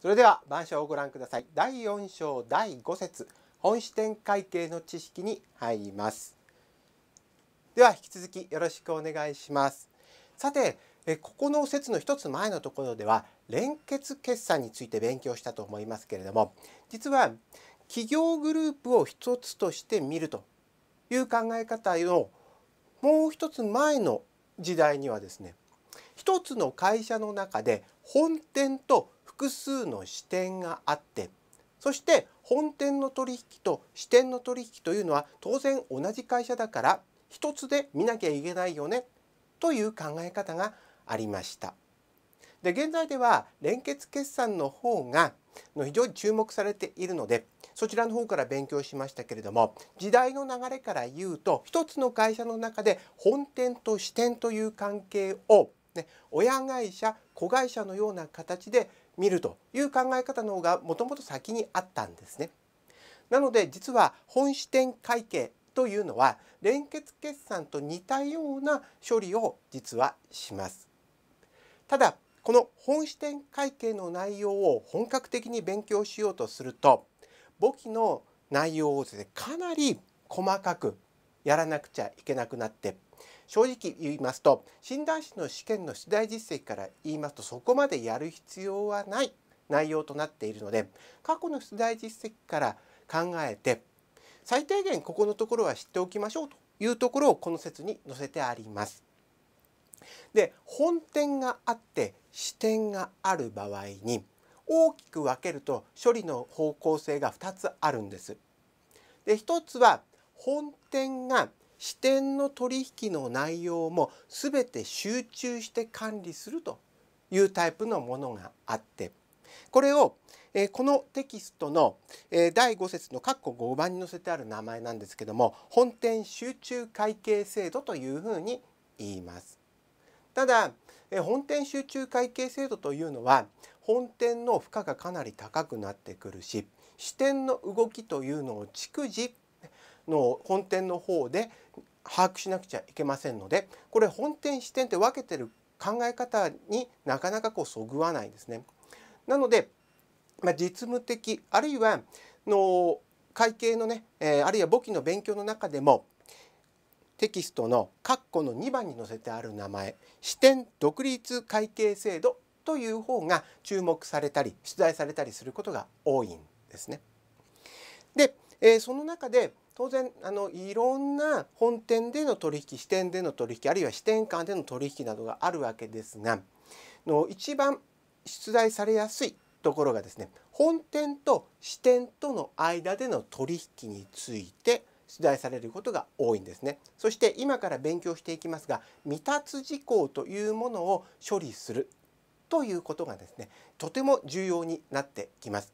それでは板書をご覧ください第4章第5節本視点会計の知識に入りますでは引き続きよろしくお願いしますさてえここの説の一つ前のところでは連結決算について勉強したと思いますけれども実は企業グループを一つとして見るという考え方のもう一つ前の時代にはですね一つの会社の中で本店と複数の支店があってそして本店の取引と支店の取引というのは当然同じ会社だから一つで見なきゃいけないよねという考え方がありました。で現在では連結決算の方が非常に注目されているのでそちらの方から勉強しましたけれども時代の流れから言うと一つの会社の中で本店と支店という関係を、ね、親会社子会社のような形で見るという考え方の方がもともと先にあったんですね。なので実は本支店会計というのは連結決算と似たような処理を実はします。ただこの本支店会計の内容を本格的に勉強しようとすると簿記の内容をかなり細かくやらなくちゃいけなくなって正直言いますと診断士の試験の出題実績から言いますとそこまでやる必要はない内容となっているので過去の出題実績から考えて最低限ここのところは知っておきましょうというところをこの説に載せてあります。で本点があって視点がある場合に大きく分けると処理の方向性が2つあるんです。で1つは本点が支店の取引の内容も全て集中して管理するというタイプのものがあってこれをこのテキストの第5節の括弧5番に載せてある名前なんですけども本店集中会計制度というふうに言います。ただ本店集中会計制度というのは本店の負荷がかなり高くなってくるし支店の動きというのを逐次の本店の方で把握しなくちゃいけませんのでこれ本店支店って分けてる考え方になかなかこうそぐわないですね。なので、まあ、実務的あるいはの会計のね、えー、あるいは簿記の勉強の中でもテキストの括弧の2番に載せてある名前支店独立会計制度という方が注目されたり出題されたりすることが多いんですね。で、えー、その中で当然あのいろんな本店での取引支店での取引あるいは支店間での取引などがあるわけですがの一番出題されやすいところがですね本店と支店との間での取引について出題されることが多いんですねそして今から勉強していきますが未達事項というものを処理するということがですねとても重要になってきます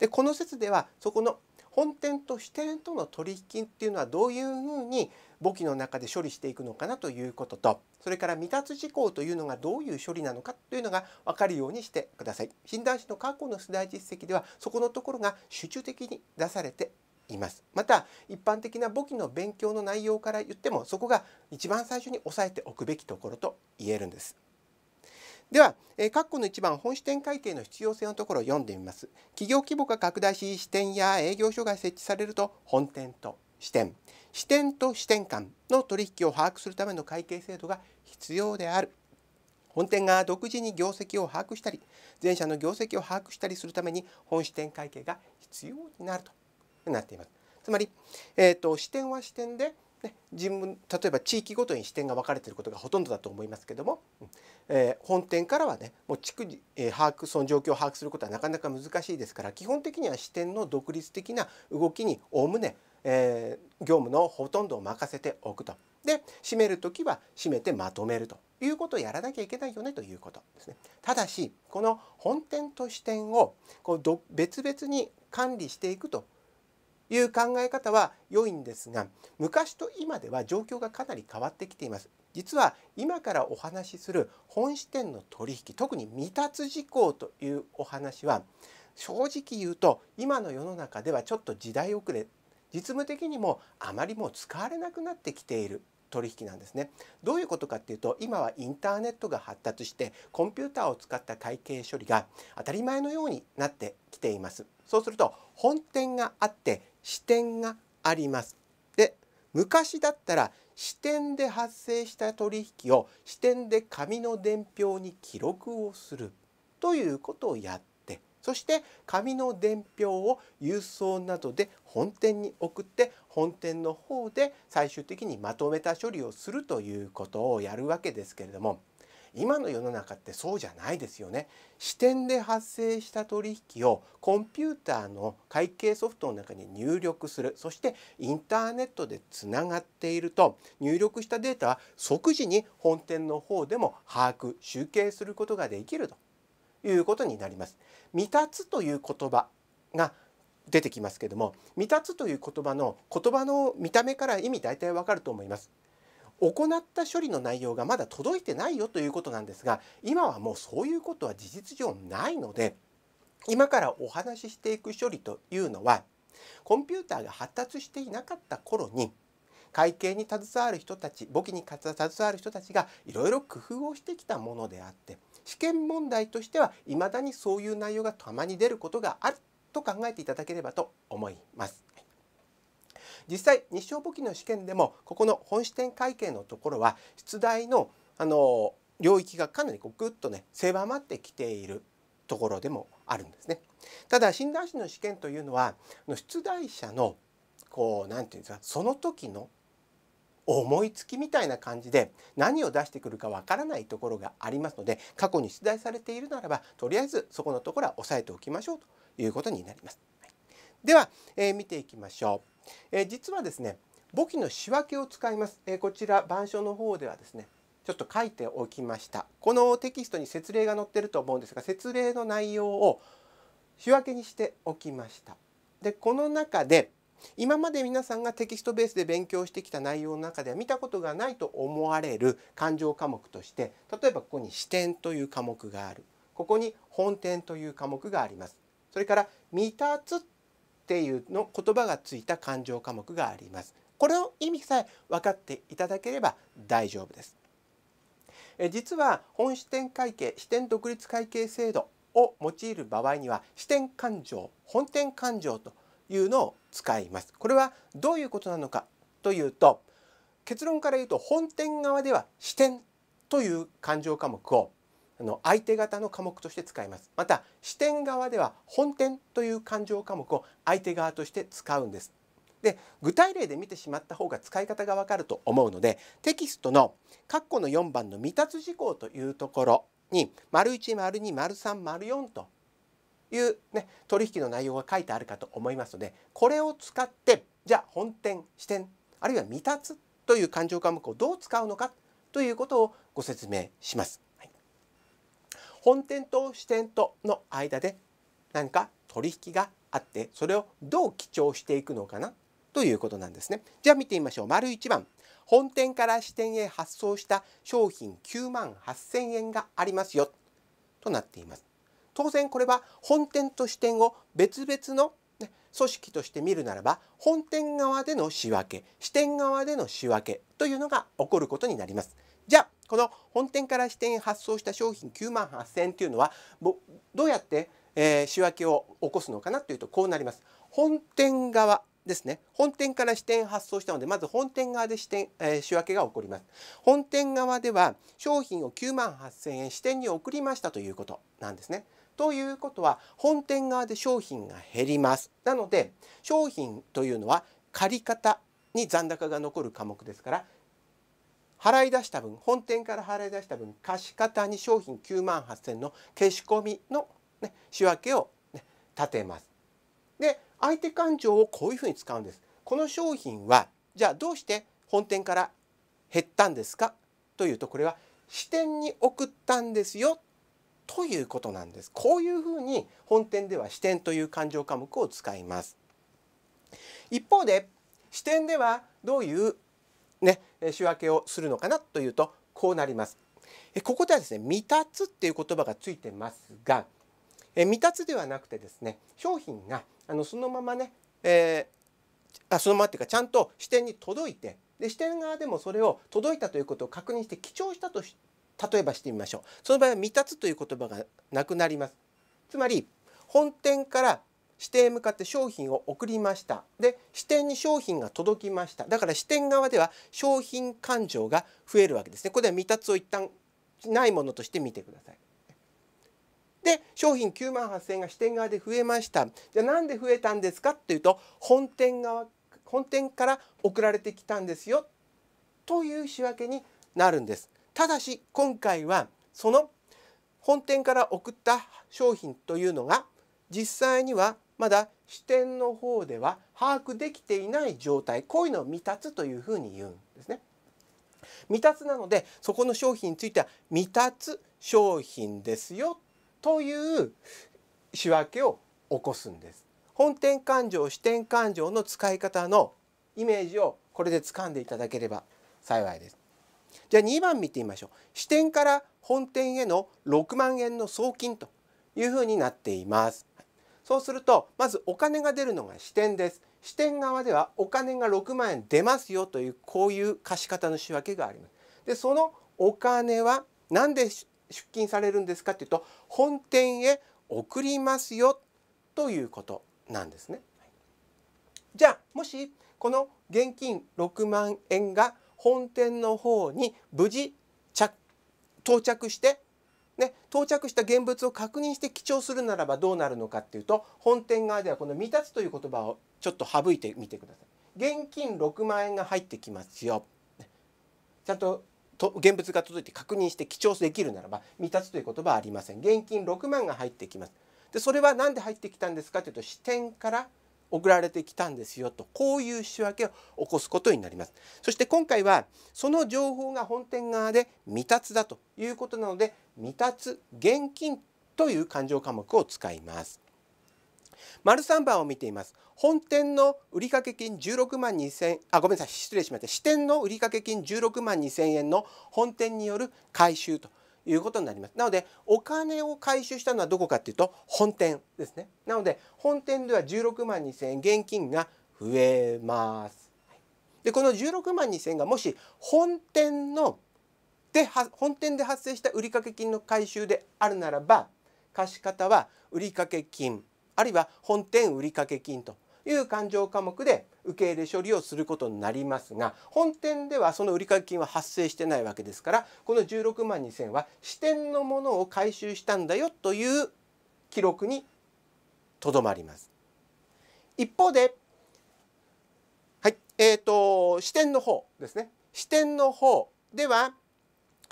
でこの説ではそこの本店と支店との取引っていうのはどういうふうに簿記の中で処理していくのかなということとそれから未達事項というのがどういう処理なのかというのが分かるようにしてください。診断士の過去の出題実績ではそこのところが集中的に出されています。また一般的な簿記の勉強の内容から言ってもそこが一番最初に押さえておくべきところと言えるんです。では、えー、括弧の1番本支店会計の必要性のところを読んでみます企業規模が拡大し支店や営業所が設置されると本店と支店支店と支店間の取引を把握するための会計制度が必要である本店が独自に業績を把握したり全社の業績を把握したりするために本支店会計が必要になるとなっていますつまり、えーと、支店は支店でね、自分例えば地域ごとに視点が分かれていることがほとんどだと思いますけども、えー、本店からはねもう地区、えー、把握その状況を把握することはなかなか難しいですから基本的には視点の独立的な動きにおおむね、えー、業務のほとんどを任せておくと。で締める時は締めてまとめるということをやらなきゃいけないよねということですね。ただしこの本店と支店をこう別々に管理していくという考え方は良いんですが昔と今では状況がかなり変わってきています。実は今からお話しする本支店の取引特に未達事項というお話は正直言うと今の世の中ではちょっと時代遅れ実務的にもあまりもう使われなくなってきている取引なんですねどういうことかっていうと今はインターネットが発達してコンピューターを使った会計処理が当たり前のようになってきていますそうすると本店があって視点があります。で昔だったら支店で発生した取引を支店で紙の伝票に記録をするということをやってそして紙の伝票を郵送などで本店に送って本店の方で最終的にまとめた処理をするということをやるわけですけれども今の世の中ってそうじゃないですよね。視点で発生した取引をコンピューターの会計ソフトの中に入力するそしてインターネットでつながっていると入力したデータは即時に本店の方でも把握集計することができるということになります。未達という言葉が出てきますけども未達という言葉の言葉の見た目から意味大体わかると思います行った処理の内容がまだ届いてないよということなんですが今はもうそういうことは事実上ないので今からお話ししていく処理というのはコンピューターが発達していなかった頃に会計に携わる人たち簿記に携わる人たちがいろいろ工夫をしてきたものであって試験問題としてはいまだにそういう内容がたまに出ることがあると考えていただければと思います。実際日照簿記の試験でもここの本支点会計のところは出題のあの領域がかなりこうぐっとね狭まってきているところでもあるんですね。ただ診断士の試験というのは出題者のこう何て言うんですかその時の思いつきみたいな感じで何を出してくるかわからないところがありますので過去に出題されているならばとりあえずそこのところは押さえておきましょうということになります。はい、では、えー、見ていきましょう。え実はですね簿記の仕分けを使います、えこちら板書の方ではですねちょっと書いておきましたこのテキストに説例が載ってると思うんですが説例の内容を仕分けにしておきましたでこの中で今まで皆さんがテキストベースで勉強してきた内容の中では見たことがないと思われる勘定科目として例えばここに視点という科目があるここに本点という科目がありますそれから「未達」っていうの言葉がついた勘定科目があります。これの意味さえ分かっていただければ大丈夫です。え実は本支店会計支店独立会計制度を用いる場合には支店勘定本店勘定というのを使います。これはどういうことなのかというと結論から言うと本店側では支店という勘定科目をの相手方の科目として使いますまた視点側では本点という勘定科目を相手側として使うんですで具体例で見てしまった方が使い方がわかると思うのでテキストの括弧の4番の未達事項というところに丸1丸2丸3丸4というね取引の内容が書いてあるかと思いますのでこれを使ってじゃあ本点視点あるいは未達という勘定科目をどう使うのかということをご説明します。本店と支店との間で何か取引があってそれをどう記帳していくのかなということなんですね。じゃあ見てみましょう。丸1番本店から支店へ発送した商品9万8000円がありますよとなっています。当然これは本店と支店を別々の組織として見るならば本店側での仕分け支店側での仕分けというのが起こることになります。じゃあこの本店から支店へ発送した商品9万8000円というのはどうやって、えー、仕分けを起こすのかなというとこうなります。本店側ですね本店から支店発送したのでまず本店側で支店、えー、仕分けが起こります本店側では商品を9万8000円支店に送りましたということなんですねということは本店側で商品が減りますなので商品というのは借り方に残高が残る科目ですから払い出した分本店から払い出した分貸方に商品9万8,000の消し込みの、ね、仕分けを、ね、立てます。で相手勘定をこういうふうに使うんです。この商品はじゃあどうして本店から減ったんですかというとこれは支店に送ったんですよということなんです。こういうふうに本店では支店という勘定科目を使います。一方で支店ではどういうね仕分けをするのかなというとこうなります。ここではですね「未達」っていう言葉がついてますが未達ではなくてですね商品があのそのままね、えー、あそのままっていうかちゃんと支店に届いてで支店側でもそれを届いたということを確認して記帳したとし例えばしてみましょうその場合は未達という言葉がなくなりますつまり本店から支店へ向かって商品を送りましたで支店に商品が届きましただから支店側では商品勘定が増えるわけですねこれは未達を一旦ないものとして見てください。で商品9万8,000円が支店側で増えましたじゃあなんで増えたんですかっていうと本店側本店から送られてきたんですよという仕訳になるんです。ただし今回はその本店から送った商品というのが実際にはまだ視点の方では把握できていない状態こういうのを未達というふうに言うんですね。未達なのでそこの商品については未達商品ですよという仕分けを起こすんです。本店勘定支店勘定の使い方のイメージをこれで掴んでいただければ幸いです。じゃあ2番見てみましょう。支店から本店への6万円の送金というふうになっています。そうするとまずお金が出るのが支店です支店側ではお金が6万円出ますよというこういう貸方の仕分けがありますでそのお金は何で出金されるんですかっていうと本店へ送りますよということなんですねじゃあもしこの現金6万円が本店の方に無事着到着してね、到着した現物を確認して記帳するならばどうなるのかっていうと本店側ではこの「未達」という言葉をちょっと省いてみてください。現金6万円が入ってきますよ。ちゃんとと現物が届いて確認して記帳できるならば未達という言葉はありません。現金6万が入ってきます。でそれは何で入ってきたんですかというと支店から送られてきたんですよとこういう仕分けを起こすことになりますそして今回はその情報が本店側で未達だということなので未達現金という勘定科目を使います丸三番を見ています本店の売掛金十六万二千あごめんなさい失礼しました支店の売掛金十六万二千円の本店による回収ということになりますなのでお金を回収したのはどこかというと本店ですねなので本店では十六万二千円現金が増えますでこの16万2000円がもし本店ので本店で発生した売掛金の回収であるならば貸方は売掛金あるいは本店売掛金という勘定科目で受け入れ処理をすることになりますが本店ではその売掛金は発生してないわけですからこの16万2,000は支店のものを回収したんだよという記録にとどまります。一方で、はいえーと、と支店の方ですね支店の方では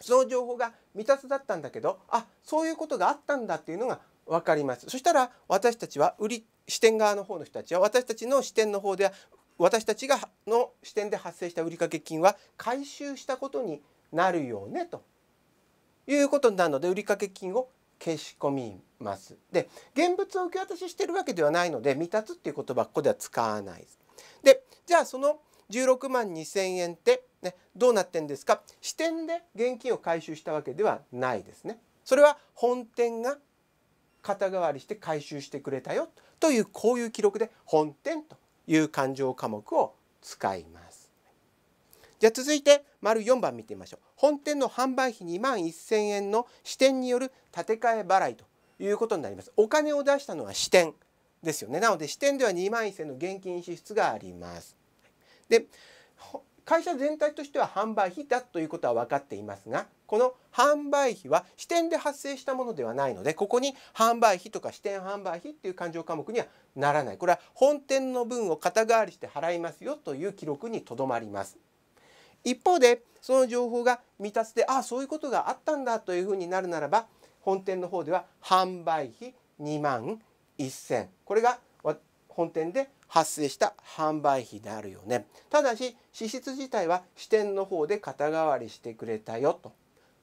その情報が未達だったんだけどあそういうことがあったんだっていうのが分かりますそしたら私たちは売り視点側の方の人たちは私たちの視点の方で私たちがの視点で発生した売掛金は回収したことになるよねということになるので売掛金を消し込みます。で現物を受け渡ししてるわけではないので未達っていう言葉ここでは使わないです。でじゃあその16万2,000円って、ね、どうなってんですか支店で現金を回収したわけではないですね。それは本店が肩代わりして回収してくれたよというこういう記録で本店という勘定科目を使います。じゃあ続いて丸4番見てみましょう。本店の販売費2万1000円の支店による建て替え払いということになります。お金を出したのは支店ですよね。なので支店では2万1000円の現金支出があります。で会社全体としては販売費だということは分かっていますがこの販売費は支店で発生したものではないのでここに販売費とか支店販売費っていう勘定科目にはならないこれは本店の分を肩代わりして払いますよという記録にとどまります。一方でその情報が未達でああそういうことがあったんだというふうになるならば本店の方では販売費2万1,000これが本店で発生した販売費であるよねただし支出自体は支店の方で肩代わりしてくれたよと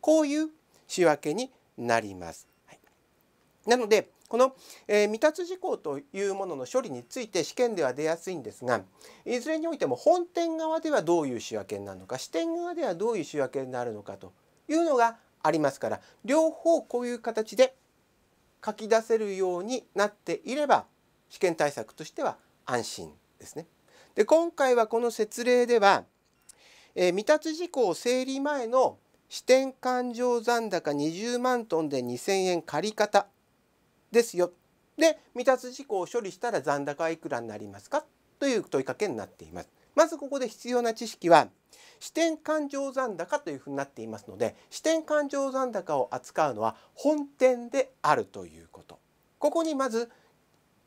こういう仕分けになります。はい、なのでこの、えー、未達事項というものの処理について試験では出やすいんですがいずれにおいても本店側ではどういう仕分けになるのか支店側ではどういう仕分けになるのかというのがありますから両方こういう形で書き出せるようになっていれば試験対策としては安心ですね。で今回はこの説明では、えー、未達事項整理前の支店勘定残高20万トンで2000円借方ですよ。で未達事項を処理したら残高はいくらになりますかという問いかけになっています。まずここで必要な知識は支店勘定残高というふうになっていますので支店勘定残高を扱うのは本店であるということ。ここにまず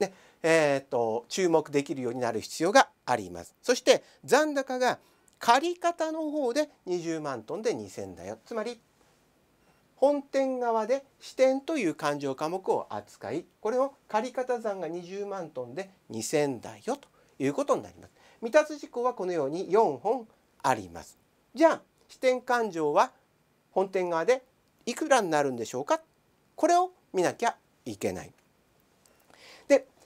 ねえーと、注目できるようになる必要があります。そして残高が借方の方で20万トンで2000だよつまり本店側で支店という勘定科目を扱いこれを借方残が20万トンで2000だよということになります。未達事項はこのように4本あります。じゃあ支店勘定は本店側でいくらになるんでしょうかこれを見なきゃいけない。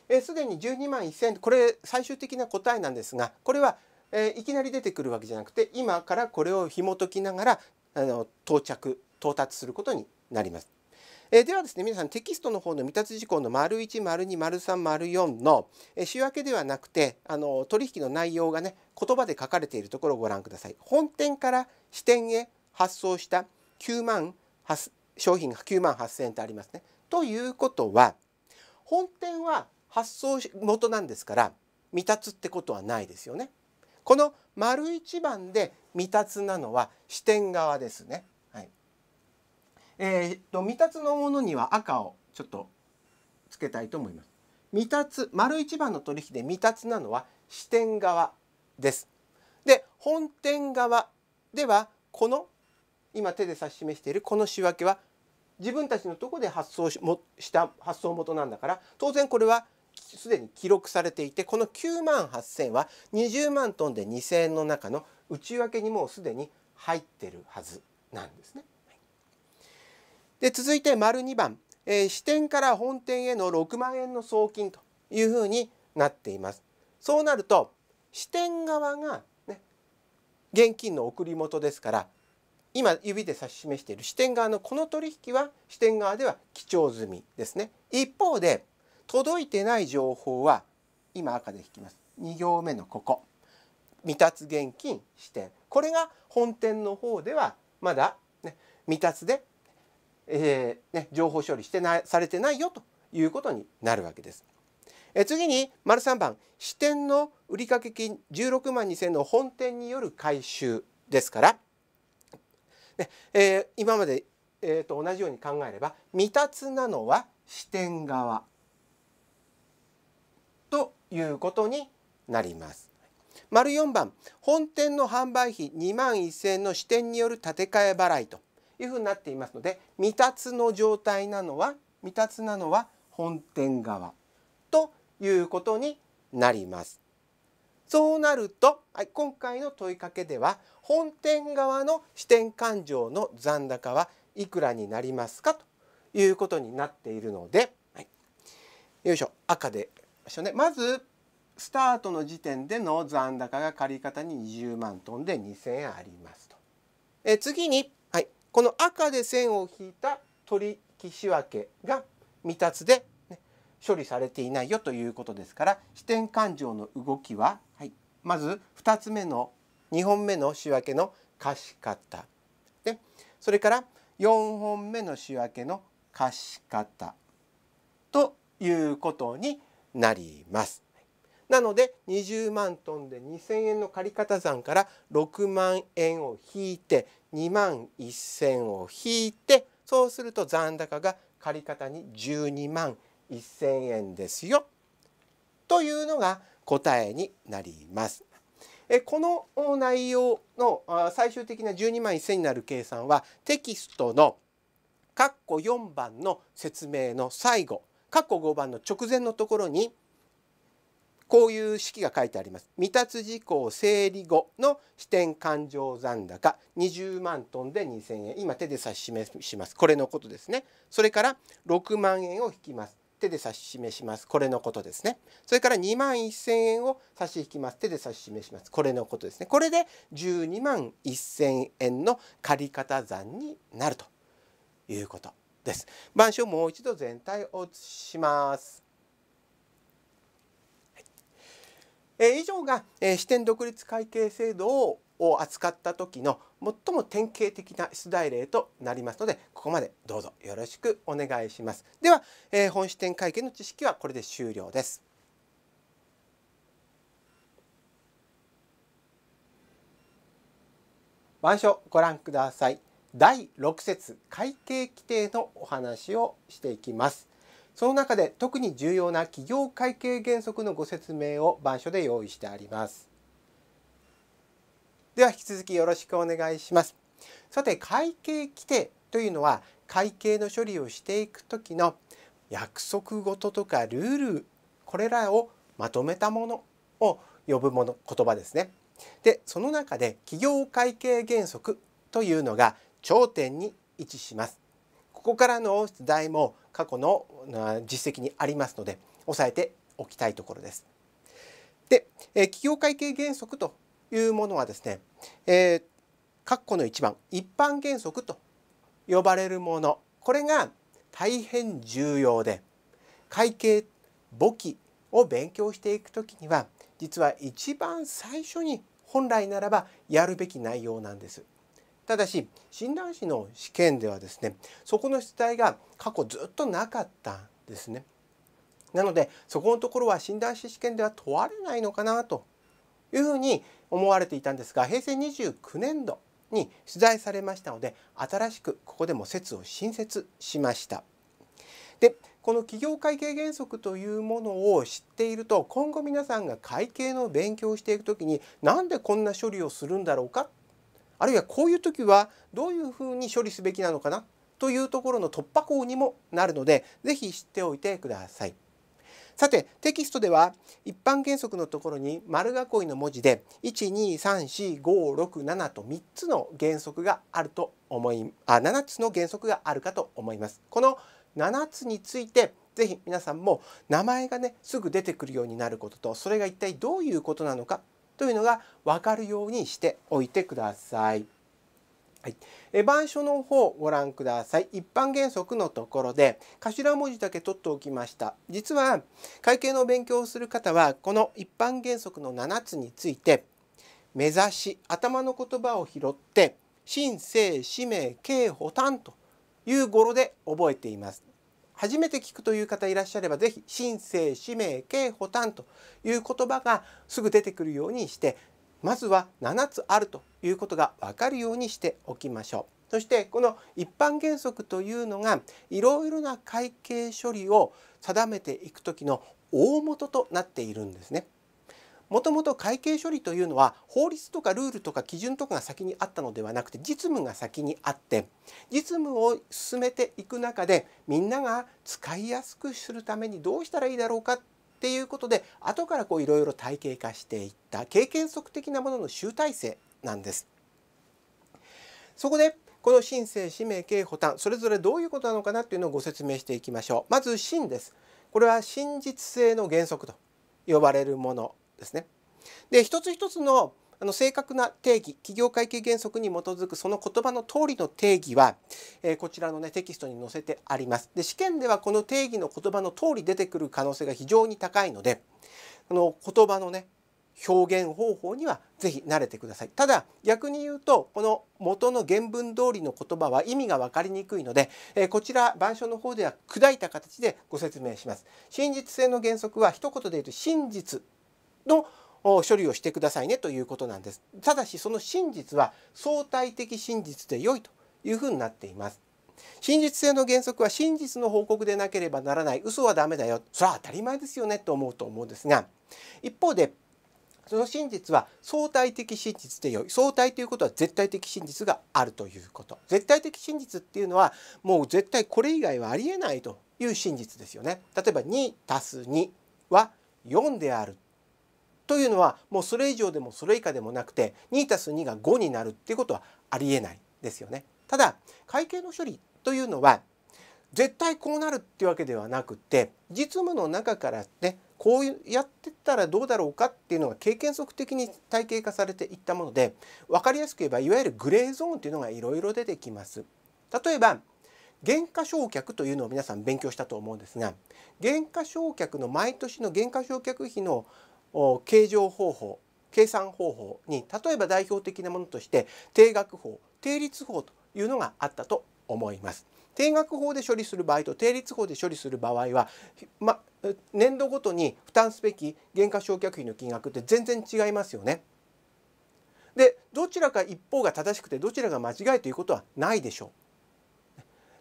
えすでに12万1,000これ最終的な答えなんですがこれは、えー、いきなり出てくるわけじゃなくて今からこれを紐解きながらあの到着到達することになります。えー、ではですね皆さんテキストの方の未達事項の丸1丸2丸3丸4の、えー、仕分けではなくてあの取引の内容がね言葉で書かれているところをご覧ください。本店から支店へ発送した9万商品が9万8,000円とありますね。ということは本店は発想元なんですから未達ってことはないですよね。この丸一番で未達なのは視点側ですね。はい、えー、っと未達のものには赤をちょっとつけたいと思います。未達丸一番の取引で未達なのは視点側です。で本店側ではこの今手で指し示しているこの仕分けは自分たちのとこで発送しもした発送元なんだから当然これはすでに記録されていてこの9万8,000は20万トンで2,000円の中の内訳にもうすでに入ってるはずなんですね。で続いて丸2番、えー、支店から本店への6万円の送金というふうになっています。そうなると支店側が、ね、現金の送り元ですから今指で指し示している支店側のこの取引は支店側では記帳済みですね。一方で届いてない情報は今赤で引きます2行目のここ未達現金支店これが本店の方ではまだ、ね、未達で、えーね、情報処理してないされてないよということになるわけです。え次に丸3番支店の売掛金16万2,000の本店による回収ですから、ねえー、今まで、えーと同じように考えれば未達なのは支店側いうことになります。丸4番本店の販売費2万1,000円の支店による建て替え払いというふうになっていますので未達の状態なのは未達なのは本店側ということになります。そうなると、はい、今回の問いかけでは本店側の支店勘定の残高はいくらになりますかということになっているので、はい、よいしょ赤でましょうね。まずスタートの時点での残高が借方に20万トンで2000円ありますと。え次に、はい、この赤で線を引いた取引仕訳が未達で、ね、処理されていないよということですから支店勘定の動きは、はい、まず2つ目の2本目の仕訳の貸方でそれから4本目の仕訳の貸方ということになります。なので20万トンで2,000円の借方算から6万円を引いて2万1,000を引いてそうすると残高が借方に12万1,000円ですよというのが答えになります。えこの内容の最終的な12万1,000になる計算はテキストの括弧4番の説明の最後括弧5番の直前のところにこういう式が書いてあります。未達事項整理後の支店勘定残高20万トンで2 0円。今手で指し示します。これのことですね。それから6万円を引きます。手で指し示します。これのことですね。それから2万1 0円を差し引きます。手で指し示します。これのことですね。これで12万1 0円の借方算になるということ。です。板書もう一度全体を写します。えー、以上が、えー、支店独立会計制度をを扱った時の最も典型的な出題例となりますのでここまでどうぞよろしくお願いします。では、えー、本支店会計の知識はこれで終了です。板書ご覧ください。第6節会計規定のお話をしていきますその中で特に重要な企業会計原則のご説明を板書で用意してありますでは引き続きよろしくお願いしますさて会計規定というのは会計の処理をしていく時の約束事とかルールこれらをまとめたものを呼ぶもの言葉ですねでその中で企業会計原則というのが頂点に位置しますここからの出題も過去の実績にありますので押さえておきたいところです。で、え企業会計原則というものはですね、えー、括弧の1番一般原則と呼ばれるものこれが大変重要で会計簿記を勉強していく時には実は一番最初に本来ならばやるべき内容なんです。ただし診断士の試験ではですねそこの出題が過去ずっとなかったんですね。なのでそこのところは診断士試験では問われないのかなというふうに思われていたんですが平成29年度に出題されましたので新しくここでも説を新設しました。でこの企業会計原則というものを知っていると今後皆さんが会計の勉強をしていくときになんでこんな処理をするんだろうかあるいはこういう時はどういうふうに処理すべきなのかなというところの突破口にもなるので是非知っておいてください。さてテキストでは一般原則のところに丸囲いの文字で1234567と3つの原則があると思いあ7つの原則があるかと思います。この7つについてぜひ皆さんも名前がねすぐ出てくるようになることとそれが一体どういうことなのかというのが分かるようにしておいてください。はい、え板書の方をご覧ください一般原則のところで頭文字だけ取っておきました実は会計の勉強をする方はこの一般原則の7つについて目指し頭の言葉を拾って「申請・氏名・刑補担」という語呂で覚えています初めて聞くという方いらっしゃれば是非「申請」「氏名」「刑補担」という言葉がすぐ出てくるようにしてまずは7つあるということが分かるようにしておきましょう。そしてこの一般原則というのがいろいろな会計処理を定めていく時の大元となっているんですね。もともと会計処理というのは法律とかルールとか基準とかが先にあったのではなくて実務が先にあって実務を進めていく中でみんなが使いやすくするためにどうしたらいいだろうかっていうことで後からこういろいろ体系化していった経験則的なものの集大成なんです。そこでこの申請、氏名、刑、法、単それぞれどういうことなのかなっていうのをご説明していきましょう。まず真です。これは真実性の原則と呼ばれるものですね。で一つ一つのあの正確な定義企業会計原則に基づくその言葉の通りの定義は、えー、こちらの、ね、テキストに載せてありますで試験ではこの定義の言葉の通り出てくる可能性が非常に高いのであの言葉のね表現方法にはぜひ慣れてくださいただ逆に言うとこの元の原文通りの言葉は意味が分かりにくいので、えー、こちら板書の方では砕いた形でご説明します真実性の原則は一言で言うと真実の処理をしてくださいねということなんです。ただしその真実は相対的真実で良いというふうになっています。真実性の原則は真実の報告でなければならない嘘はダメだよそれは当たり前ですよねと思うと思うんですが一方でその真実は相対的真実でよい相対ということは絶対的真実があるということ絶対的真実っていうのはもう絶対これ以外はありえないという真実ですよね例えば2 2は4であるというのはもうそれ以上でもそれ以下でもなくて2 2が5になるっていうことはありえないですよね。ただ会計の処理というのは絶対こうなるっていうわけではなくて実務の中からねこうやってったらどうだろうかっていうのが経験則的に体系化されていったもので分かりやすく言えばいわゆるグレーゾーンというのがいろいろ出てきます。例えば減価償却というのを皆さん勉強したと思うんですが減価償却の毎年の減価償却費の計上方法計算方法に例えば代表的なものとして定額法定率法というのがあったと思います。定額法で処理する場合と定率法で処理する場合は、ま、年度ごとに負担すべき減価償却費の金額って全然違いますよね。でどちらか一方が正しくてどちらが間違いということはないでしょう。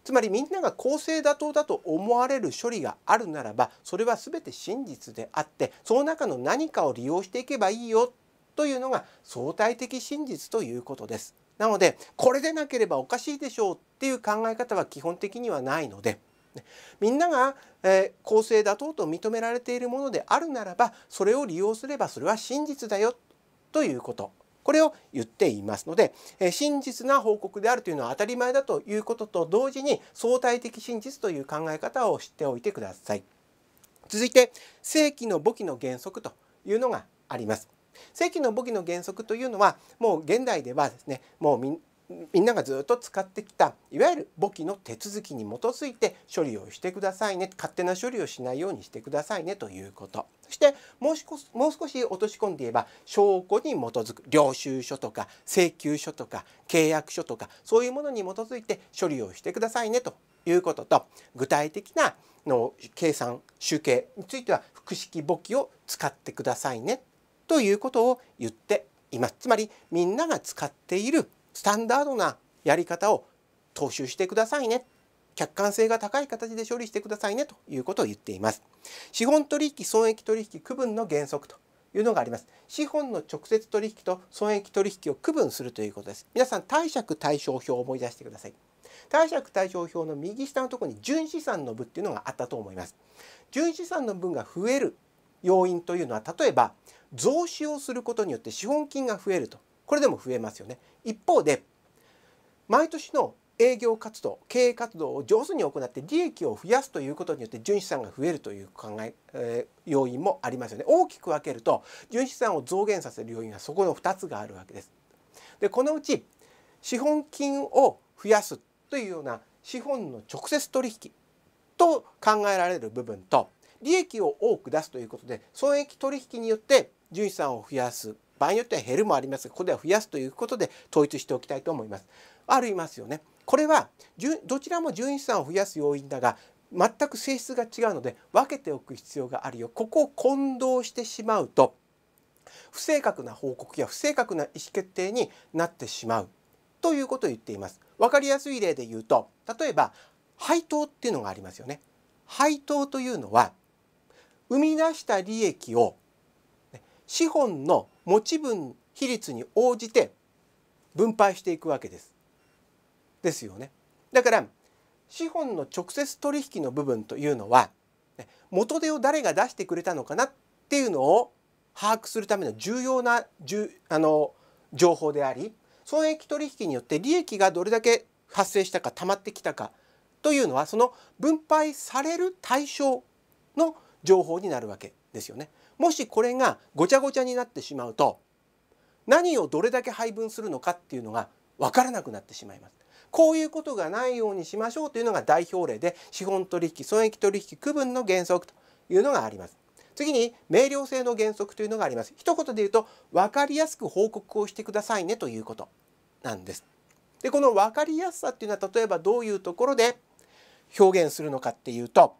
つまりみんなが公正妥当だと思われる処理があるならばそれは全て真実であってその中の何かを利用していけばいいよというのが相対的真実ということです。なのでこれでなければおかしいでしょうっていう考え方は基本的にはないのでみんなが、えー、公正妥当と認められているものであるならばそれを利用すればそれは真実だよということこれを言っていますので、え真実な報告であるというのは当たり前だということと同時に相対的真実という考え方を知っておいてください。続いて正規の簿記の原則というのがあります。正規の簿記の原則というのはもう現代ではですねもうみんながずっと使ってきたいわゆる簿記の手続きに基づいて処理をしてくださいね勝手な処理をしないようにしてくださいねということそしてもう少しもう少し落とし込んで言えば証拠に基づく領収書とか請求書とか契約書とかそういうものに基づいて処理をしてくださいねということと具体的なの計算集計については複式簿記を使ってくださいねということを言っています。つまりみんなが使っているスタンダードなやり方を踏襲してくださいね客観性が高い形で処理してくださいねということを言っています資本取引損益取引区分の原則というのがあります資本の直接取引と損益取引を区分するということです皆さん貸借対照表を思い出してください貸借対照表の右下のところに純資産の部っていうのがあったと思います純資産の分が増える要因というのは例えば増資をすることによって資本金が増えるとこれでも増えますよね。一方で毎年の営業活動経営活動を上手に行って利益を増やすということによって純資産が増えるという考ええー、要因もありますよね大きく分けると純資産を増減させる要因はそこの2つがあるわけです。でこのうち資本金を増やすというような資本の直接取引と考えられる部分と利益を多く出すということで損益取引によって純資産を増やす場合によっては減るもありますがここでは増やすということで統一しておきたいと思います。ありますよね。これはどちらも純資産を増やす要因だが全く性質が違うので分けておく必要があるよ。ここを混同してしまうと不正確な報告や不正確な意思決定になってしまうということを言っています。分かりやすい例で言うと例えば配当っていうのがありますよね。配当というのは生み出した利益を資本の持ち分比率に応じて分配していくわけです。ですよね。だから資本の直接取引の部分というのは元手を誰が出してくれたのかなっていうのを把握するための重要なあの情報であり損益取引によって利益がどれだけ発生したか溜まってきたかというのはその分配される対象の情報になるわけですよね。もしこれがごちゃごちゃになってしまうと何をどれだけ配分するのかっていうのが分からなくなってしまいます。こういうことがないようにしましょうというのが代表例で資本取引損益取引区分の原則というのがあります。次に明瞭性の原則というのがあります。一言で言うと分かりやすく報告をしてくださいねということなんです。でこの分かりやすさっていうのは例えばどういうところで表現するのかっていうと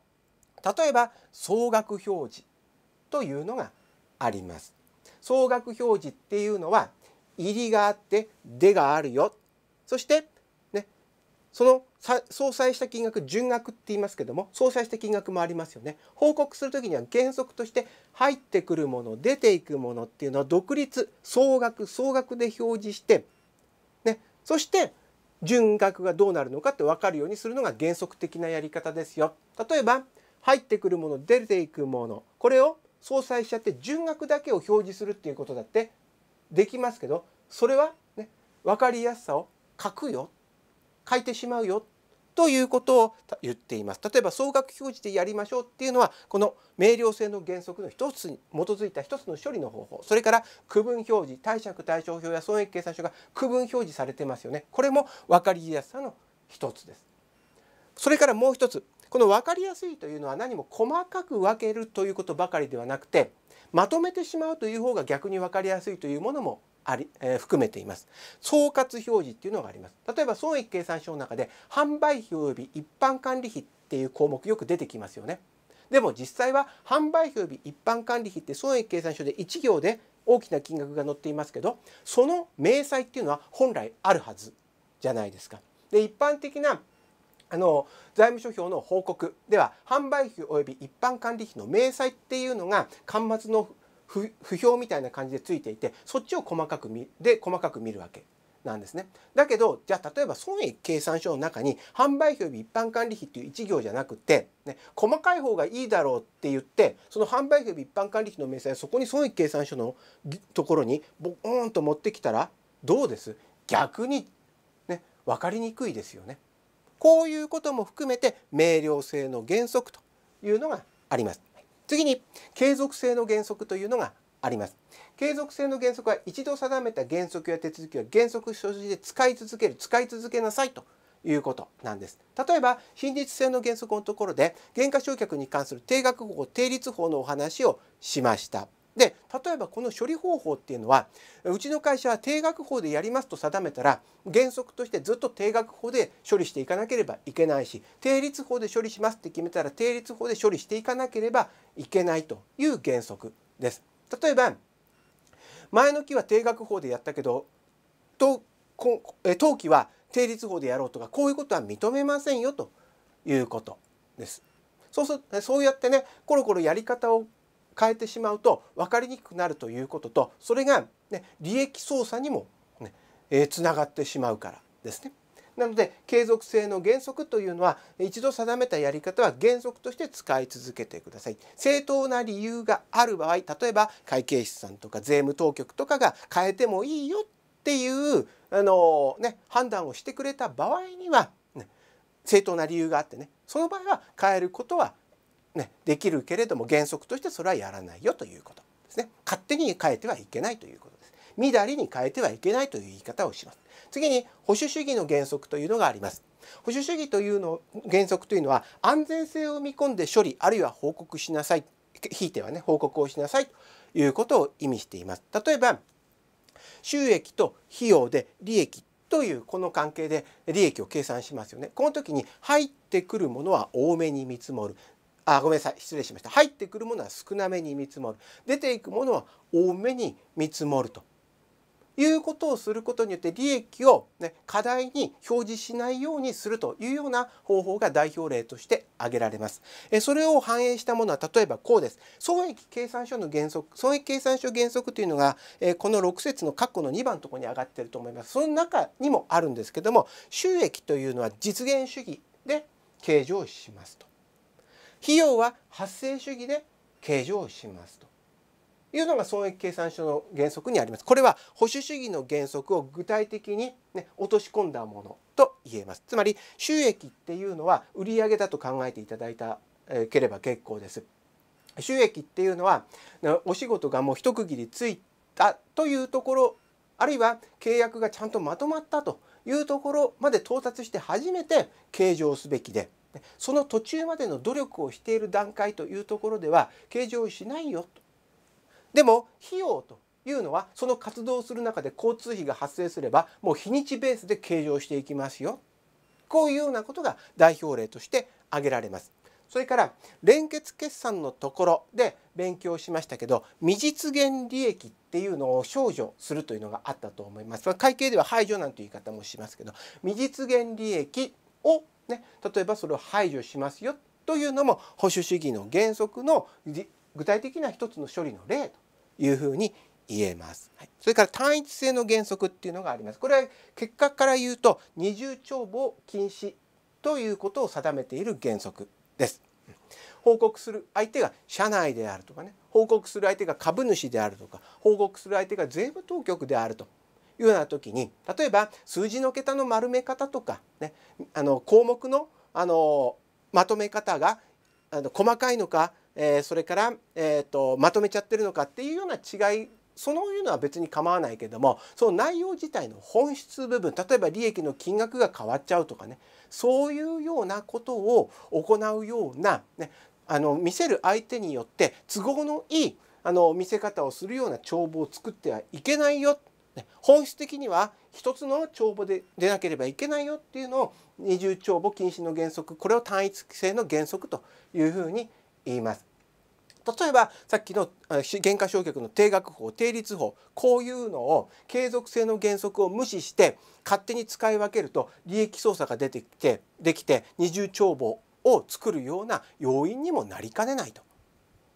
例えば総額表示というのがあります。総額表示っていうのは入りがあって出があるよそして、ね、その相殺した金額純額って言いますけども相殺した金額もありますよね報告する時には原則として入ってくるもの出ていくものっていうのは独立総額総額で表示して、ね、そして純額がどうなるのかって分かるようにするのが原則的なやり方ですよ。例えば入ってくるもの出ていくものこれを相殺しちゃって純額だけを表示するっていうことだってできますけどそれはね分かりやすさを書くよ書いてしまうよということを言っています例えば総額表示でやりましょうっていうのはこの明瞭性の原則の一つに基づいた一つの処理の方法それから区分表示貸借対照表や損益計算書が区分表示されてますよねこれも分かりやすさの一つですそれからもう一つこの分かりやすいというのは何も細かく分けるということばかりではなくてまとめてしまうという方が逆に分かりやすいというものもあり、えー、含めています総括表示っていうのがあります例えば損益計算書の中で販売費及び一般管理費っていう項目よく出てきますよねでも実際は販売費及び一般管理費って損益計算書で1行で大きな金額が載っていますけどその明細っていうのは本来あるはずじゃないですか。で一般的なあの財務諸表の報告では販売費及び一般管理費の明細っていうのが端末の不評みたいな感じでついていてそっちを細かく見で細かく見るわけなんですね。だけどじゃあ例えば損益計算書の中に販売費及び一般管理費っていう1行じゃなくて、ね、細かい方がいいだろうって言ってその販売費及び一般管理費の明細そこに損益計算書のところにボーンと持ってきたらどうです逆に、ね、分かりにくいですよね。こういうことも含めて明瞭性の原則というのがあります。次に継続性の原則というのがあります。継続性の原則は一度定めた原則や手続きは原則所持で使い続ける使い続けなさいということなんです例えば真実性の原則のところで減価償却に関する定額法定率法のお話をしましたで例えばこの処理方法っていうのはうちの会社は定額法でやりますと定めたら原則としてずっと定額法で処理していかなければいけないし定率法で処理しますって決めたら定率法で処理していかなければいけないという原則です。例えば前の期は定額法でやったけど当当期は定率法でやろうとかこういうことは認めませんよということです。そうすそうやってねコロコロやり方を変えてしまうと分かりにくくなるということとそれが、ね、利益操作にもね、えー、つながってしまうからですね。なので継続性の原則というのは一度定めたやり方は原則として使い続けてください。正当な理由がある場合例えば会計士さんとか税務当局とかが変えてもいいよっていうあの、ね、判断をしてくれた場合には、ね、正当な理由があってねその場合は変えることはね、できるけれども原則としてそれはやらないよということですね。勝手に変えてはいけないということです。りに変えてはいけないという言い方をします。次に保守主義の原則というのがあります。保守主義というの原則というのは安全性を見込んで処理あるいは報告しなさいひいてはね報告をしなさいということを意味しています。例えば収益と費用で利益というこの関係で利益を計算しますよね。この時に入ってくるものは多めに見積もるあごめんなさい失礼しました入ってくるものは少なめに見積もる出ていくものは多めに見積もるということをすることによって利益を、ね、課題に表示しないようにするというような方法が代表例として挙げられます。えそれを反映したものは例えばこうです。損益計算書の原則損益計算書原則というのがえこの6節の括弧の2番のところに上がっていると思います。その中にもあるんですけども収益というのは実現主義で計上しますと。費用は発生主義で計上しますというのが損益計算書の原則にあります。これは保守主義の原則を具体的に、ね、落とし込んだものと言えます。つまり収益っていうのは売上だと考えていただいたえければ結構です。収益っていうのはお仕事がもう一区切りついたというところあるいは契約がちゃんとまとまったというところまで到達して初めて計上すべきでその途中までの努力をしている段階というところでは計上しないよと。でも費用というのはその活動する中で交通費が発生すればもう日にちベースで計上していきますよこういうようなことが代表例として挙げられます。それから連結決算のところで勉強しましたけど未実現利益っていうのを少女するというのがあったと思います。会計では排除なんて言い方もしますけど未実現利益を、ね、例えばそれを排除しますよというのも保守主義の原則の具体的な一つの処理の例というふうに言えます、はい、それから単一性の原則っていうのがありますこれは結果から言うと二重帳簿禁止ということを定めている原則です報告する相手が社内であるとかね報告する相手が株主であるとか報告する相手が税務当局であるというような時に例えば数字の桁の丸め方とか、ね、あの項目のあのまとめ方があの細かいのか、えー、それから、えーと、とまとめちゃってるのかっていうような違いそのいうのは別に構わないけどもその内容自体の本質部分例えば利益の金額が変わっちゃうとかねそういうようなことを行うような、ね、あの見せる相手によって都合のいいあの見せ方をするような帳簿を作ってはいけないよ本質的には一つの帳簿で出なければいけないよっていうのを二重帳簿禁止の原則これを単一性の原則というふうに言います。例えばさっきの減価償却の定額法定率法こういうのを継続性の原則を無視して勝手に使い分けると利益操作が出てきてできて二重帳簿を作るような要因にもなりかねないと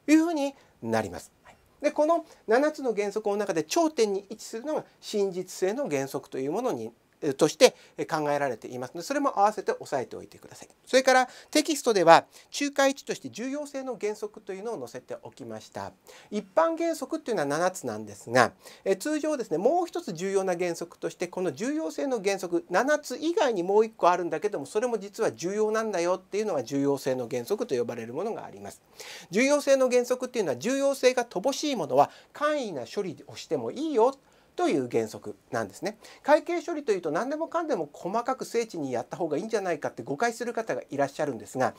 いうふうになります。でこの7つの原則の中で頂点に位置するのが真実性の原則というものにとして考えられていますのでそれも併せて押さえておいてください。それからテキストでは仲介値として重要性の原則というのを載せておきました。一般原則というのは7つなんですが通常ですねもう一つ重要な原則としてこの重要性の原則7つ以外にもう1個あるんだけどもそれも実は重要なんだよっていうのが重要性の原則と呼ばれるものがあります。重要性の原則っていうのは重要性が乏しいものは簡易な処理をしてもいいよという原則なんですね会計処理というと何でもかんでも細かく精緻にやった方がいいんじゃないかって誤解する方がいらっしゃるんですが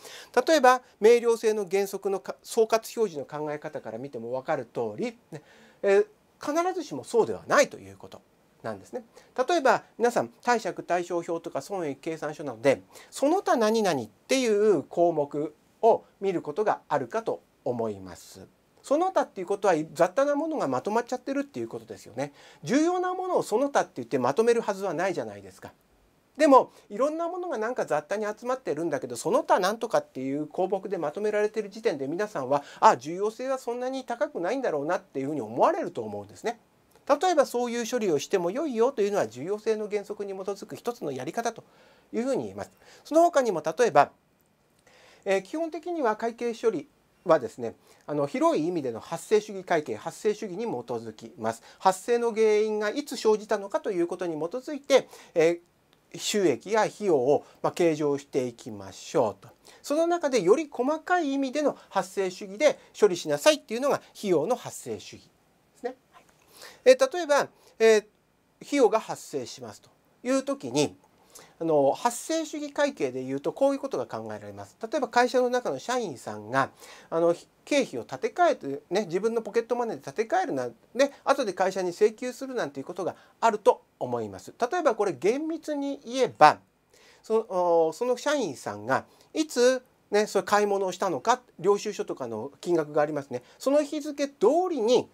例えば明瞭性の原則の総括表示の考え方から見ても分かる通り、ねえー、必ずしもそうではないということなんですね例えば皆さん貸借対照表とか損益計算書なのでその他何々っていう項目を見ることがあるかと思います。その他っていうことは雑多なものがまとまっちゃってるっていうことですよね。重要なものをその他って言ってまとめるはずはないじゃないですか。でもいろんなものがなんか雑多に集まってるんだけどその他なんとかっていう項目でまとめられてる時点で皆さんはあ重要性はそんなに高くないんだろうなっていうふうに思われると思うんですね。例えばそういう処理をしても良いよというのは重要性の原則に基づく一つのやり方というふうに言います。その他にも例えば、えー、基本的には会計処理はですねあの広い意味での発生主義会計発生主義に基づきます発生の原因がいつ生じたのかということに基づいて、えー、収益や費用を、まあ、計上していきましょうとその中でより細かい意味での発生主義で処理しなさいっていうのが費用の発生主義ですね、はい、えー、例えば、えー、費用が発生しますという時にあの発生主義会計でいうとこういうことが考えられます。例えば会社の中の社員さんがあの経費を立て替えて、ね、自分のポケットマネーで立て替えるなんで後で会社に請求するなんていうことがあると思います。例えばこれ厳密に言えばそのその社員さんがいつね、それ買い物をしたのか領収書とかの金額がありますねその日付通りに、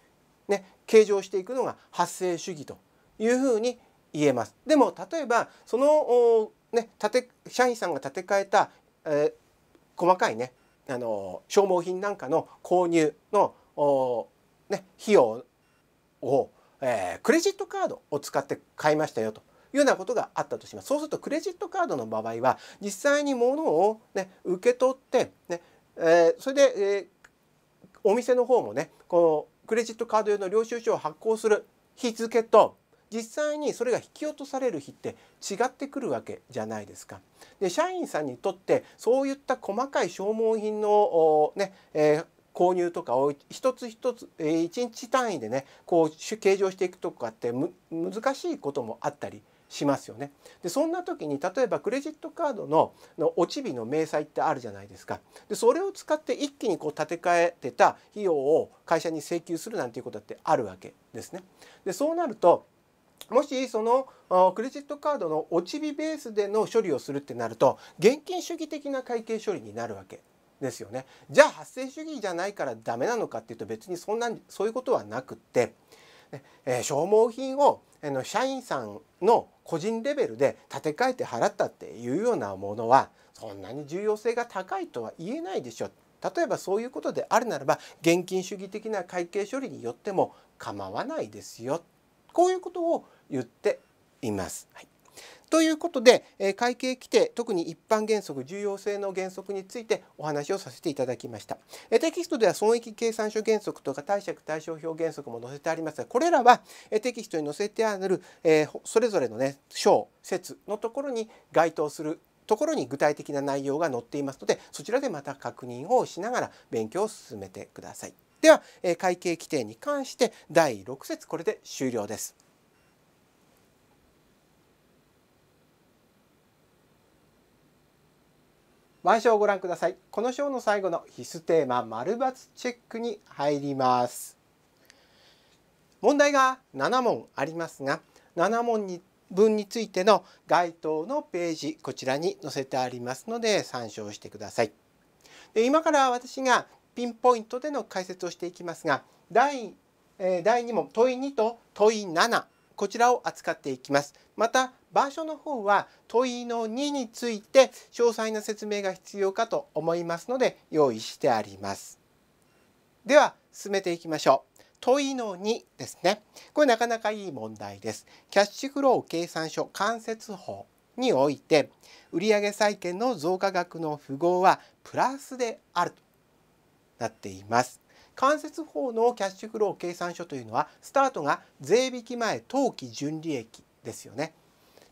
ね、計上していくのが発生主義というふうに言えます。でも例えばそのね、社員さんが建て替えた、えー、細かいねあの消耗品なんかの購入の、ね、費用を、えー、クレジットカードを使って買いましたよというようなことがあったとします。そうするとクレジットカードの場合は実際に物を、ね、受け取って、ねえー、それで、えー、お店の方もねこのクレジットカード用の領収書を発行する日付と実際にそれが引き落とされる日って違ってくるわけじゃないですか。で社員さんにとってそういった細かい消耗品のね、えー購入とかを一つ一つ、え1日単位でねこう計上していくとかって難しいこともあったりしますよね。でそんな時に例えばクレジットカードのの落ち日の明細ってあるじゃないですか。でそれを使って一気にこう立て替えてた費用を会社に請求するなんていうことってあるわけですね。でそうなるともしそのクレジットカードの落ち火ベースでの処理をするってなると現金主義的な会計処理になるわけですよね。じゃあ発生主義じゃないからダメなのかっていうと別にそんなそういうことはなくって、えー、消耗品をの社員さんの個人レベルで立て替えて払ったっていうようなものはそんなに重要性が高いとは言えないでしょ。例えばそういうことであるならば現金主義的な会計処理によっても構わないですよこういうことを言っています。はいということで、え会計規定特に一般原則重要性の原則についてお話をさせていただきました、えテキストでは損益計算書原則とか貸借対照表原則も載せてありますがこれらは、えテキストに載せてある、えそれぞれのね章節のところに該当するところに具体的な内容が載っていますのでそちらでまた確認をしながら勉強を進めてください。では、え会計規定に関して第6節これで終了です。毎章ご覧ください。この章の最後の必須テーマ丸抜チェックに入ります。問題が7問ありますが、7問に分についての該当のページこちらに載せてありますので参照してください。で今から私がピンポイントでの解説をしていきますが第,、えー、第2問問い2と問い7こちらを扱っていきます。また場所の方は問いの2について詳細な説明が必要かと思いますので用意してあります。では進めていきましょう。問いの2ですね。これなかなかいい問題です。キャッシュフロー計算書間接法において売上債権の増加額の符号はプラスであるとなっています。間接法のキャッシュフロー計算書というのはスタートが税引き前当期純利益ですよね。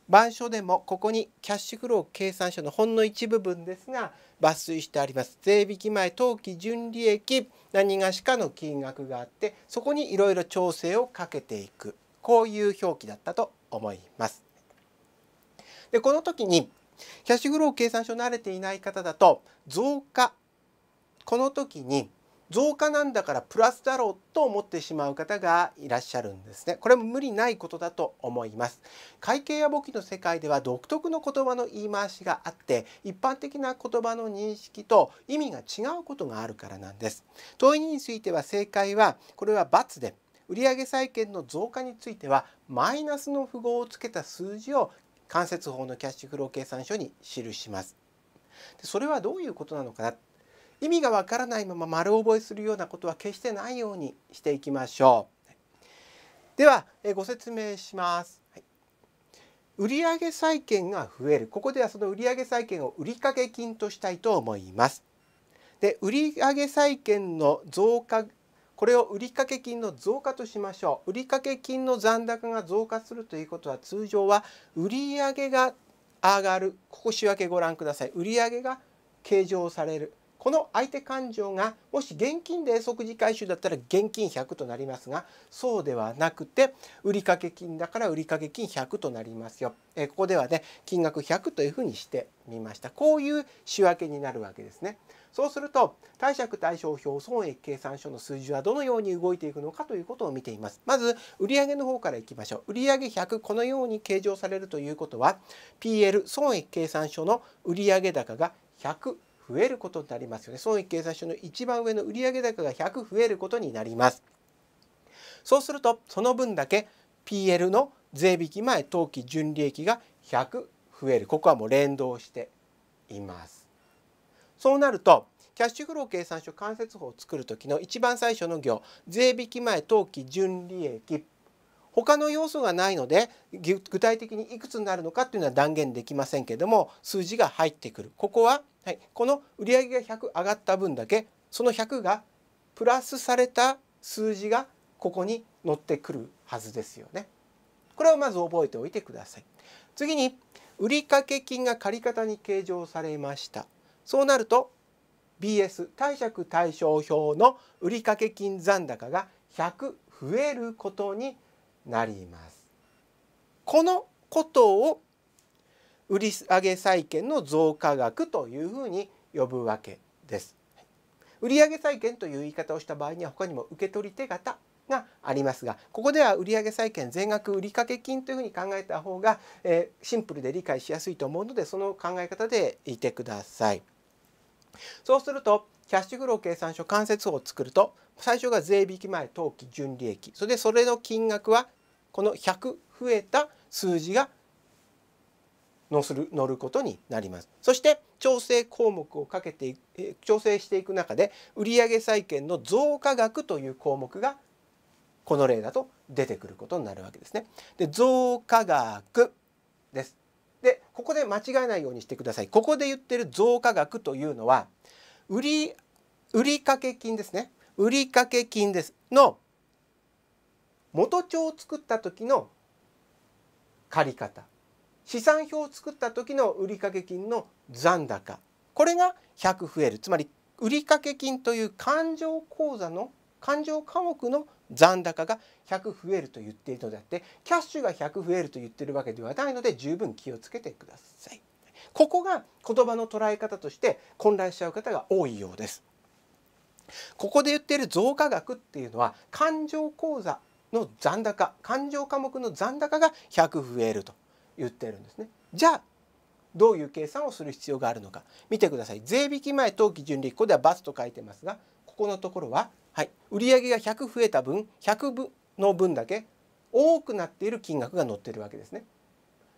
板書でもここにキャッシュフロー計算書のほんの一部分ですが抜粋してあります税引き前当期純利益何がしかの金額があってそこにいろいろ調整をかけていくこういう表記だったと思います。でこの時にキャッシュフロー計算書慣れていない方だと増加この時に増加なんだからプラスだろうと思ってしまう方がいらっしゃるんですねこれも無理ないことだと思います会計や簿記の世界では独特の言葉の言い回しがあって一般的な言葉の認識と意味が違うことがあるからなんです問いについては正解はこれは×で売上債権の増加についてはマイナスの符号をつけた数字を関節法のキャッシュフロー計算書に記しますそれはどういうことなのかな意味がわからないまま丸覚えするようなことは決してないようにしていきましょう。ではご説明します。売上債権が増えるここではその売上債権を売掛金としたいと思います。で売上債権の増加これを売掛金の増加としましょう売掛金の残高が増加するということは通常は売上が上がるここ仕訳ご覧ください売上が計上されるこの相手勘定がもし現金で即時回収だったら現金100となりますがそうではなくて売掛金だから売掛金100となりますよ。えここではね金額100というふうにしてみました。こういう仕分けになるわけですね。そうすると貸借対照表損益計算書の数字はどのように動いていくのかということを見ています。まず売上の方からいきましょう。売上100このように計上されるということは PL 損益計算書の売上高が100増えることになりますよね損益計算書の一番上の売上高が100増えることになりますそうするとその分だけ PL の税引き前当期純利益が100増えるここはもう連動していますそうなるとキャッシュフロー計算書関節法を作る時の一番最初の行税引き前当期純利益他の要素がないので具体的にいくつになるのかっていうのは断言できませんけれども数字が入ってくるここは、はい、この売上が100上がった分だけその100がプラスされた数字がここに乗ってくるはずですよね。これをまず覚えておいてください。次に売掛金が借方に計上されました。そうなると BS 貸借対照表の売掛金残高が100増えることになります。このことを売上債権の増加額というふうに呼ぶわけです。売上債権という言い方をした場合には他にも受け取り手形がありますがここでは売上債権全額売掛金というふうに考えた方が、えー、シンプルで理解しやすいと思うのでその考え方でいてください。そうするとキャッシュフロー計算書間接法を作ると最初が税引き前当期純利益それでそれの金額はこの100増えた数字が乗する乗ることになりますそして調整項目をかけて調整していく中で売上債権の増加額という項目がこの例だと出てくることになるわけですね。で増加額ですでここで間違えないようにしてくださいここで言ってる増加額というのは売売掛金ですね売掛金ですの元帳を作った時の借方資産表を作った時の売掛金の残高これが100増えるつまり売掛金という勘定口座の勘定科目の残高が100増えると言っているのであってキャッシュが100増えると言ってるわけではないので十分気をつけてください。ここが言葉の捉え方として混乱しちゃう方が多いようです。ここで言っている増加額っていうのは勘定口座の残高勘定科目の残高が100増えると言っているんですね。じゃあどういう計算をする必要があるのか見てください。税引き前当期純利益では×と書いてますがここのところは「はい、売上が100増えた分100分の分だけ多くなっている金額が載ってるわけですね。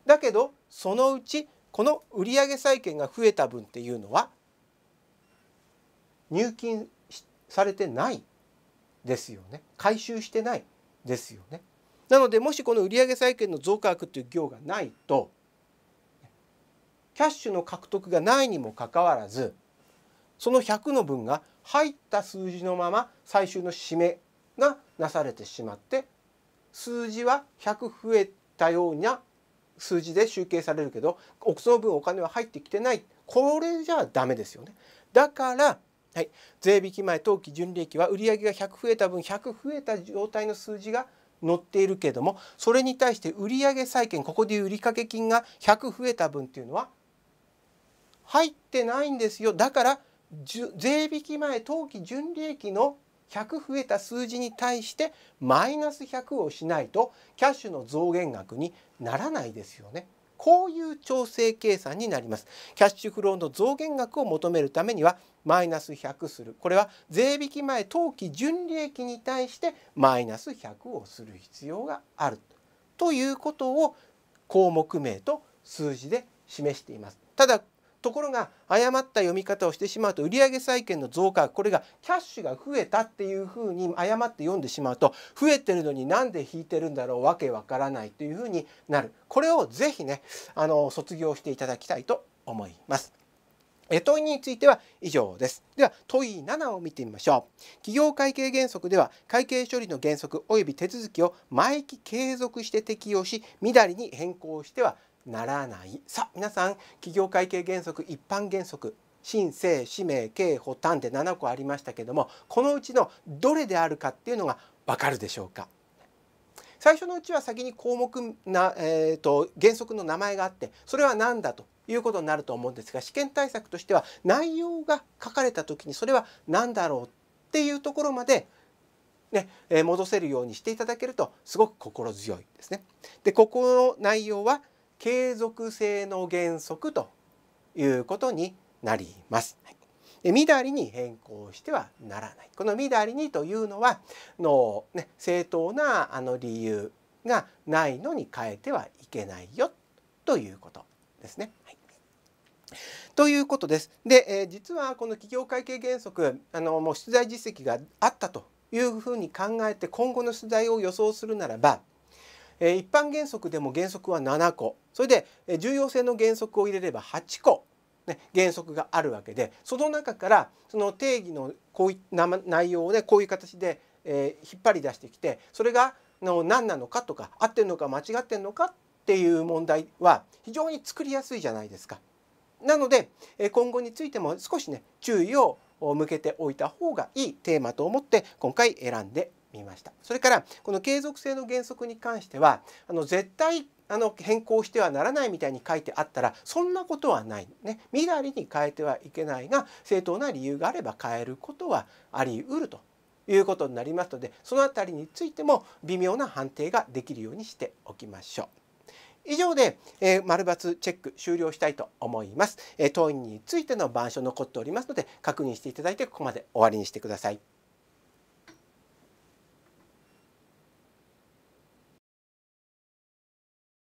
だけどそのうちこの売上債権が増えた分っていうのは入金されてないですよね回収してないですよね。なのでもしこの売上債権の増加額という行がないとキャッシュの獲得がないにもかかわらずその100の分が入った数字のまま最終の締めがなされてしまって数字は100増えたような数字で集計されるけどその分お金は入ってきてないこれじゃダメですよね。だからはい、税引き前当期純利益は売上が100増えた分100増えた状態の数字が載っているけれどもそれに対して売上債権ここでいう売掛金が100増えた分っていうのは入ってないんですよだから税引き前当期純利益の100増えた数字に対してマイナス100をしないとキャッシュの増減額にならないですよね。こういう調整計算になります。キャッシュフローの増減額を求めるためにはマイナス100する。これは税引き前当期純利益に対してマイナス100をする必要があるということを項目名と数字で示しています。ただところが誤った読み方をしてしまうと売上債権の増加これがキャッシュが増えたっていうふうに誤って読んでしまうと増えてるのになんで引いてるんだろうわけわからないというふうになるこれをぜひねあの卒業していただきたいと思います。問いについては以上です。では問い7を見てみましょう。企業会計原則では会計処理の原則及び手続きを毎期継続して適用しみだりに変更してはならないさあ皆さん企業会計原則一般原則申請氏名刑法端で7個ありましたけどもこのうちのどれであるかっていうのが分かるでしょうか最初のうちは先に項目な、えーと、と原則の名前があってそれは何だということになると思うんですが試験対策としては内容が書かれた時にそれは何だろうっていうところまでね、えー、戻せるようにしていただけるとすごく心強いですね。でここの内容は継続性の原則ということになります。で緑に変更してはならない。この緑にというのはの、ね、正当なあの理由がないのに変えてはいけないよということですね。はいということです。で、えー、実はこの企業会計原則あのもう出題実績があったというふうに考えて今後の出題を予想するならば一般原則でも原則は7個それで重要性の原則を入れれば8個、ね、原則があるわけでその中からその定義のこうい内容をねこういう形で、えー、引っ張り出してきてそれがの何なのかとか合ってるのか間違ってるのかっていう問題は非常に作りやすいじゃないですか。なので今後についても少しね注意を向けておいた方がいいテーマと思って今回選んで見ました。それからこの継続性の原則に関してはあの絶対あの変更してはならないみたいに書いてあったらそんなことはない、ね、みだりに変えてはいけないが正当な理由があれば変えることはあり得るということになりますのでその辺りについても微妙な判定ができるようにしておきましょう。以上で、えー、丸抜チェック終了したいと思います、えー、当院についての板書残っておりますので確認していただいてここまで終わりにしてください。